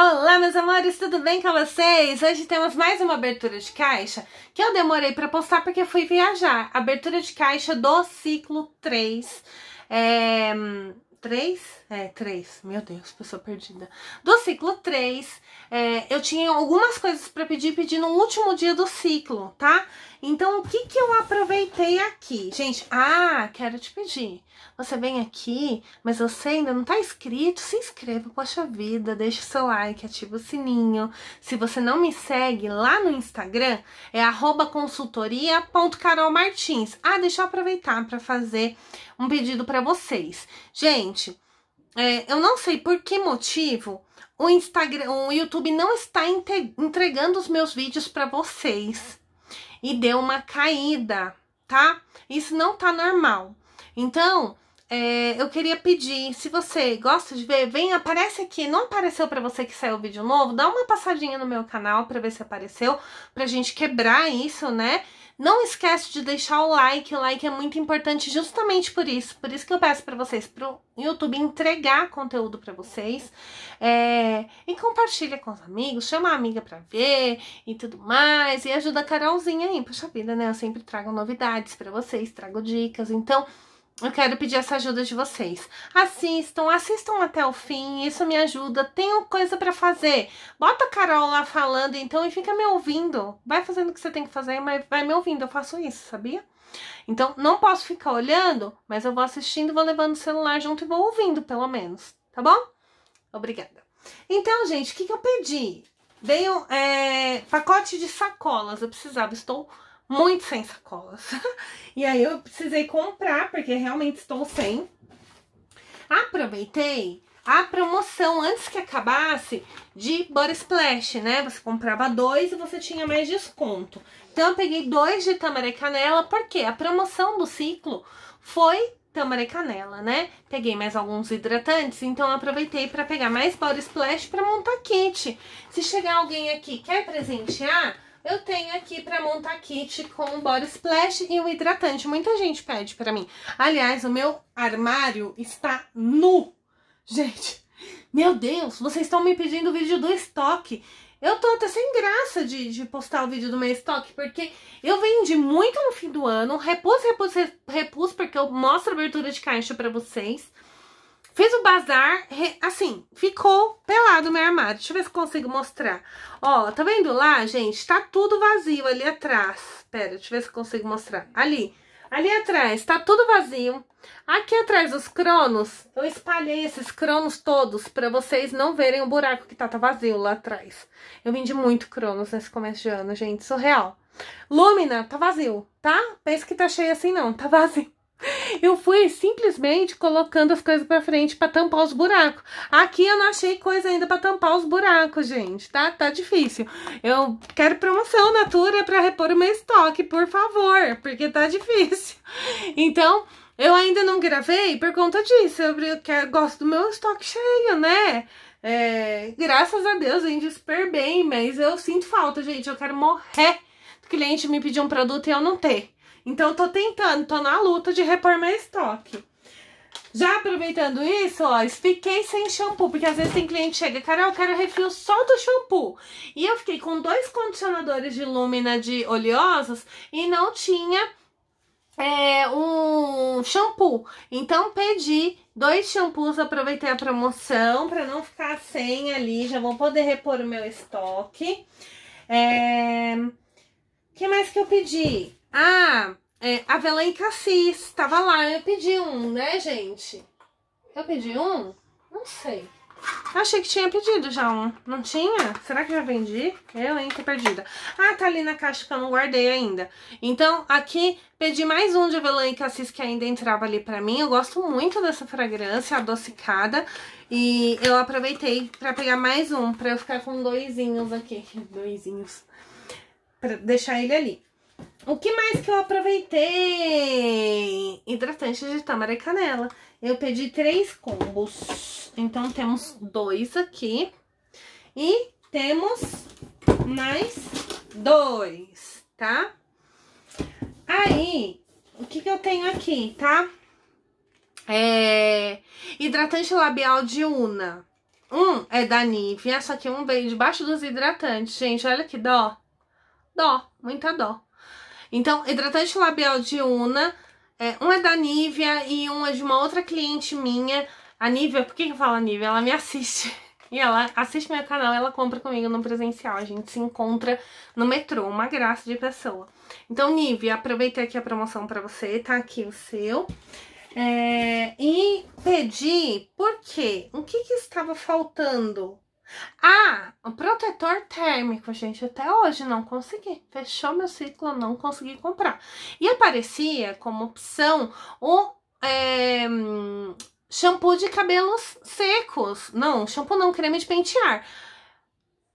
Olá, meus amores, tudo bem com vocês? Hoje temos mais uma abertura de caixa que eu demorei para postar porque fui viajar. Abertura de caixa do ciclo 3. É... 3? Hum, é, três, Meu Deus, pessoa perdida. Do ciclo 3, é, eu tinha algumas coisas para pedir, pedi no último dia do ciclo, tá? Então, o que que eu aproveitei aqui? Gente, ah, quero te pedir. Você vem aqui, mas você ainda não tá inscrito? Se inscreva, poxa vida, deixa o seu like, ativa o sininho. Se você não me segue lá no Instagram, é arroba consultoria.carolmartins. Ah, deixa eu aproveitar para fazer um pedido para vocês. Gente, é, eu não sei por que motivo o Instagram, o YouTube não está entregando os meus vídeos para vocês e deu uma caída, tá? Isso não tá normal. Então, é, eu queria pedir, se você gosta de ver, vem, aparece aqui. Não apareceu para você que saiu o vídeo novo? Dá uma passadinha no meu canal para ver se apareceu, pra gente quebrar isso, né? Não esquece de deixar o like, o like é muito importante justamente por isso. Por isso que eu peço para vocês, pro YouTube entregar conteúdo para vocês. É, e compartilha com os amigos, chama a amiga para ver e tudo mais. E ajuda a Carolzinha aí, puxa vida, né? Eu sempre trago novidades para vocês, trago dicas. Então, eu quero pedir essa ajuda de vocês. Assistam, assistam até o fim, isso me ajuda. Tenho coisa para fazer. Bota a Carol lá falando então e fica me ouvindo. Vai fazendo o que você tem que fazer, mas vai me ouvindo. Eu faço isso, sabia? Então, não posso ficar olhando, mas eu vou assistindo, vou levando o celular junto e vou ouvindo, pelo menos, tá bom? Obrigada. Então, gente, o que, que eu pedi? Veio é, pacote de sacolas, eu precisava, estou muito sem sacolas. e aí eu precisei comprar, porque realmente estou sem. Aproveitei a promoção antes que acabasse de Body Splash, né? Você comprava dois e você tinha mais desconto. Então eu peguei dois de tâmara e canela, porque a promoção do ciclo foi tâmara e canela, né? Peguei mais alguns hidratantes, então aproveitei para pegar mais Body Splash para montar kit. Se chegar alguém aqui quer presentear, eu tenho aqui pra montar kit com o body splash e o hidratante. Muita gente pede pra mim. Aliás, o meu armário está nu. Gente, meu Deus, vocês estão me pedindo o vídeo do estoque. Eu tô até sem graça de, de, postar o vídeo do meu estoque, porque eu vendi muito no fim do ano, repus, repus, repus, porque eu mostro a abertura de caixa pra vocês. Fiz o bazar, assim, ficou pelado meu armário. Deixa eu ver se consigo mostrar. Ó, tá vendo lá, gente? Tá tudo vazio ali atrás. Pera, deixa eu ver se consigo mostrar. Ali, ali atrás, tá tudo vazio. Aqui atrás dos cronos, eu espalhei esses cronos todos pra vocês não verem o buraco que tá, tá vazio lá atrás. Eu vendi muito cronos nesse começo de ano, gente, surreal. Lúmina, tá vazio, tá? Pensa que tá cheio assim não, tá vazio. Eu fui simplesmente colocando as coisas para frente para tampar os buracos. Aqui eu não achei coisa ainda para tampar os buracos, gente. Tá, tá difícil. Eu quero promoção Natura para repor o meu estoque, por favor, porque tá difícil. Então, eu ainda não gravei por conta disso. Eu quero, gosto do meu estoque cheio, né? É, graças a Deus, vende super bem, mas eu sinto falta, gente. Eu quero morrer do cliente me pedir um produto e eu não ter. Então, eu tô tentando, tô na luta de repor meu estoque. Já aproveitando isso, ó, fiquei sem shampoo, porque às vezes tem cliente que chega, Carol, eu quero refil só do shampoo. E eu fiquei com dois condicionadores de lúmina de oleosas e não tinha é, um shampoo. Então pedi dois shampoos, aproveitei a promoção para não ficar sem ali, já vou poder repor o meu estoque. É... que mais que eu pedi? Ah, é, Avelã e Cassis, estava lá, eu pedi um, né, gente? Eu pedi um? Não sei. achei que tinha pedido já um. Não tinha? Será que já vendi? Eu, hein? Tô perdida. Ah, tá ali na caixa que eu não guardei ainda. Então, aqui, pedi mais um de avelã e cassis que ainda entrava ali pra mim. Eu gosto muito dessa fragrância adocicada. E eu aproveitei pra pegar mais um, pra eu ficar com doisinhos aqui. Doisinhos. Pra deixar ele ali. O que mais que eu aproveitei? Hidratante de tâmara e canela. Eu pedi três combos. Então, temos dois aqui. E temos mais dois, tá? Aí, o que que eu tenho aqui, tá? É... Hidratante labial de Una. Um é da Nivea, só que um veio debaixo dos hidratantes. Gente, olha que dó. Dó, muita dó. Então, hidratante labial de Una, é, um é da Nivea e um é de uma outra cliente minha. A Nivea, por que eu falo a Nivea? Ela me assiste. E ela assiste meu canal, ela compra comigo no presencial. A gente se encontra no metrô, uma graça de pessoa. Então, Nivea, aproveitei aqui a promoção pra você, tá aqui o seu. É, e pedi, por quê? O que, que estava faltando ah, o protetor térmico, gente, até hoje não consegui. Fechou meu ciclo, não consegui comprar. E aparecia como opção o é, shampoo de cabelos secos. Não, shampoo não, creme de pentear.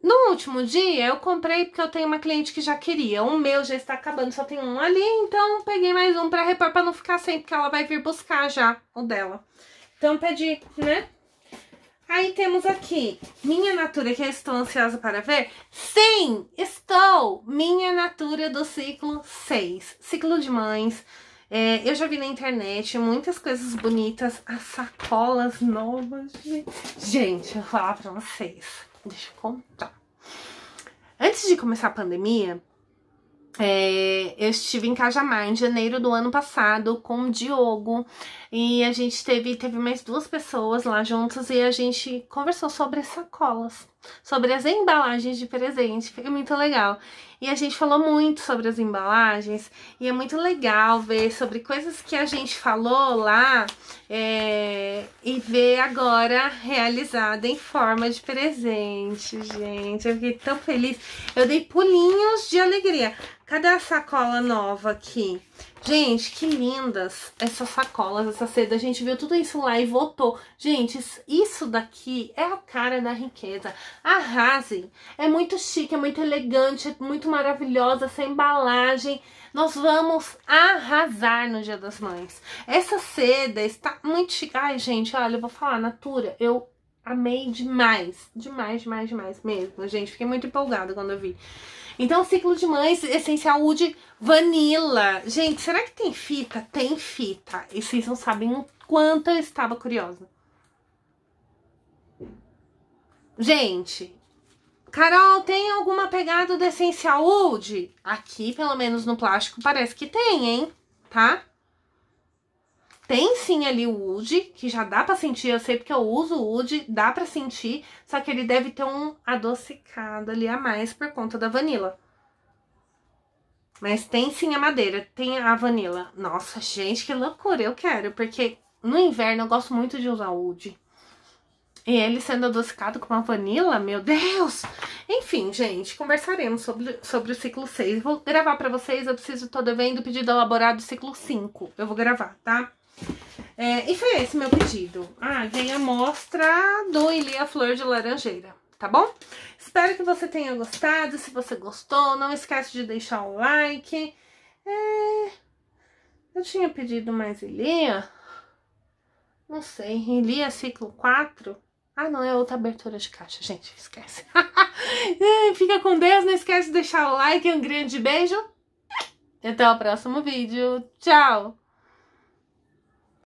No último dia eu comprei porque eu tenho uma cliente que já queria. O meu já está acabando, só tem um ali, então peguei mais um para repor para não ficar sem, porque ela vai vir buscar já o dela. Então pedi, né? Aí temos aqui, minha natura que eu estou ansiosa para ver. Sim, estou! Minha natura do ciclo 6, ciclo de mães. É, eu já vi na internet muitas coisas bonitas, as sacolas novas. De... Gente, eu vou falar para vocês. Deixa eu contar. Antes de começar a pandemia, é, eu estive em Cajamar em janeiro do ano passado com o Diogo e a gente teve, teve mais duas pessoas lá juntas e a gente conversou sobre sacolas sobre as embalagens de presente, fica muito legal. E a gente falou muito sobre as embalagens, e é muito legal ver sobre coisas que a gente falou lá é, e ver agora realizada em forma de presente, gente. Eu fiquei tão feliz. Eu dei pulinhos de alegria. Cadê a sacola nova aqui? Gente, que lindas essas sacolas, essa seda. A gente viu tudo isso lá e votou. Gente, isso daqui é a cara da riqueza. Arrasem! É muito chique, é muito elegante, é muito maravilhosa essa embalagem. Nós vamos arrasar no Dia das Mães. Essa seda está muito chique. Ai, gente, olha, eu vou falar, Natura, eu amei demais. Demais, demais, demais mesmo, gente. Fiquei muito empolgada quando eu vi. Então, ciclo de mães, essencial UD Vanilla. Gente, será que tem fita? Tem fita. E vocês não sabem o quanto eu estava curiosa. Gente, Carol, tem alguma pegada do Essencial Old? Aqui, pelo menos no plástico, parece que tem, hein? Tá? Tem sim ali o Wood, que já dá pra sentir. Eu sei porque eu uso o Wood, dá pra sentir. Só que ele deve ter um adocicado ali a mais por conta da vanilla. Mas tem sim a madeira, tem a vanila Nossa, gente, que loucura, eu quero. Porque no inverno eu gosto muito de usar wood. E ele sendo adocicado com uma vanila meu Deus! Enfim, gente, conversaremos sobre, sobre o ciclo 6. Vou gravar pra vocês, eu preciso, todo devendo o pedido elaborado do ciclo 5. Eu vou gravar, tá? É, e foi esse meu pedido. Ah, vem a amostra do Ilia Flor de Laranjeira tá bom? Espero que você tenha gostado. Se você gostou, não esquece de deixar o um like. É... Eu tinha pedido mais Ilia. Não sei, Ilia ciclo 4. Ah, não, é outra abertura de caixa, gente, esquece. Fica com Deus, não esquece de deixar o like, um grande beijo. Até o próximo vídeo. Tchau!